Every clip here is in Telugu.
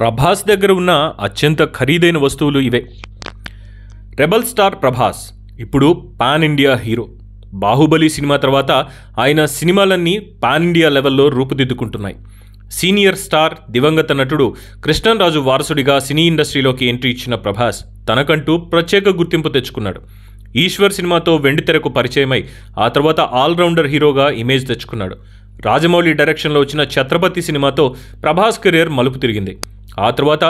ప్రభాస్ దగ్గర ఉన్న అత్యంత ఖరీదైన వస్తువులు ఇవే రెబల్ స్టార్ ప్రభాస్ ఇప్పుడు pan India hero Baahubali cinema తర్వాత ఆయన సినిమాలన్నీ పాన్ ఇండియా లెవెల్లో రూపుదిద్దుకుంటున్నాయి సీనియర్ స్టార్ దివంగత నటుడు కృష్ణరాజు వారసుడిగా సినీ ఇండస్ట్రీలోకి ఎంట్రీ ఇచ్చిన ప్రభాస్ తనకంటూ ప్రత్యేక గుర్తింపు తెచ్చుకున్నాడు ఈశ్వర్ సినిమాతో వెండితెరకు పరిచయమై ఆ తర్వాత ఆల్రౌండర్ హీరోగా ఇమేజ్ తెచ్చుకున్నాడు రాజమౌళి డైరెక్షన్లో వచ్చిన ఛత్రపతి సినిమాతో ప్రభాస్ కెరీర్ మలుపు తిరిగింది ఆ తర్వాత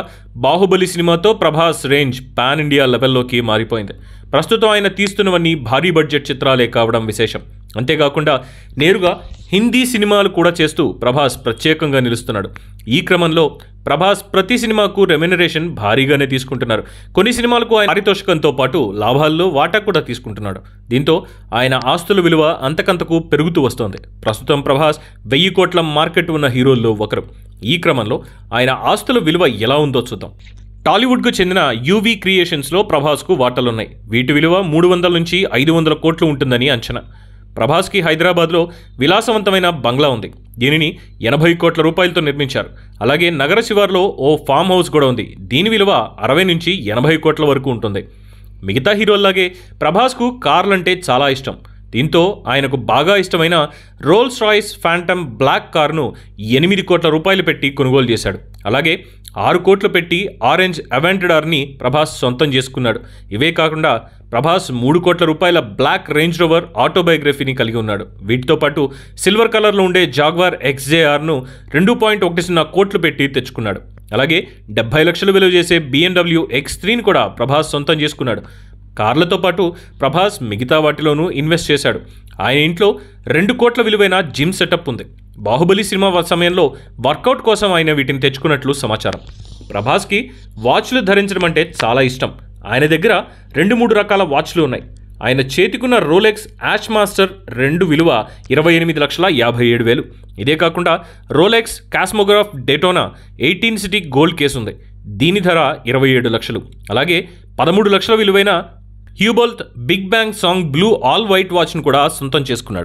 బాహుబలి సినిమాతో ప్రభాస్ రేంజ్ పాన్ ఇండియా లెవెల్లోకి మారిపోయింది ప్రస్తుతం ఆయన తీస్తున్నవన్నీ భారీ బడ్జెట్ చిత్రాలే కావడం విశేషం అంతేకాకుండా నేరుగా హిందీ సినిమాలు కూడా చేస్తూ ప్రభాస్ ప్రత్యేకంగా నిలుస్తున్నాడు ఈ క్రమంలో ప్రభాస్ ప్రతి సినిమాకు రెమ్యునరేషన్ భారీగానే తీసుకుంటున్నారు కొన్ని సినిమాలకు ఆయన పారితోషికంతో పాటు లాభాల్లో వాటా కూడా తీసుకుంటున్నాడు దీంతో ఆయన ఆస్తుల విలువ అంతకంతకు పెరుగుతూ వస్తోంది ప్రస్తుతం ప్రభాస్ వెయ్యి కోట్ల మార్కెట్ ఉన్న హీరోల్లో ఒకరు ఈ క్రమంలో ఆయన ఆస్తుల విలువ ఎలా ఉందో చూద్దాం టాలీవుడ్కు చెందిన యూవీ క్రియేషన్స్లో ప్రభాస్కు వాటలున్నాయి వీటి విలువ మూడు వందల నుంచి ఐదు వందల కోట్లు ఉంటుందని అంచనా ప్రభాస్కి హైదరాబాద్లో విలాసవంతమైన బంగ్లా ఉంది దీనిని ఎనభై కోట్ల రూపాయలతో నిర్మించారు అలాగే నగర శివార్లో ఓ ఫామ్ హౌస్ కూడా ఉంది దీని విలువ అరవై నుంచి ఎనభై కోట్ల వరకు ఉంటుంది మిగతా హీరోల్లాగే ప్రభాస్కు కార్లంటే చాలా ఇష్టం దీంతో ఆయనకు బాగా ఇష్టమైన రోల్స్ రాయిస్ ఫ్యాంటమ్ బ్లాక్ కారును ఎనిమిది కోట్ల రూపాయలు పెట్టి కొనుగోలు చేశాడు అలాగే ఆరు కోట్లు పెట్టి ఆరెంజ్ అవెంటడార్ని ప్రభాస్ సొంతం చేసుకున్నాడు ఇవే కాకుండా ప్రభాస్ మూడు కోట్ల రూపాయల బ్లాక్ రేంజ్ రోవర్ ఆటోబయోగ్రఫీని కలిగి ఉన్నాడు వీటితో పాటు సిల్వర్ కలర్లో ఉండే జాగ్వార్ ఎక్స్జేఆర్ను రెండు పాయింట్ ఒకటి సున్నా కోట్లు పెట్టి తెచ్చుకున్నాడు అలాగే డెబ్బై లక్షలు విలువ చేసే బీఎండబ్ల్యూ ఎక్స్ త్రీని కూడా ప్రభాస్ సొంతం చేసుకున్నాడు కార్లతో పాటు ప్రభాస్ మిగతా వాటిలోనూ ఇన్వెస్ట్ చేశాడు ఆయన ఇంట్లో రెండు కోట్ల విలువైన జిమ్ సెటప్ ఉంది బాహుబలి సినిమా సమయంలో వర్కౌట్ కోసం ఆయన వీటిని తెచ్చుకున్నట్లు సమాచారం ప్రభాస్కి వాచ్లు ధరించడం అంటే చాలా ఇష్టం ఆయన దగ్గర రెండు మూడు రకాల వాచ్లు ఉన్నాయి ఆయన చేతికున్న రోలెక్స్ యాష్ మాస్టర్ రెండు విలువ ఇరవై ఎనిమిది లక్షల యాభై ఏడు వేలు ఇదే కాకుండా Rolex Cosmograph Daytona eighteen CT gold case ఉంది దీని ధర ఇరవై ఏడు లక్షలు అలాగే పదమూడు లక్షల విలువైన Hublot big bang sang bleu all white వాచ్ను కూడా సొంతం చేసుకున్నాడు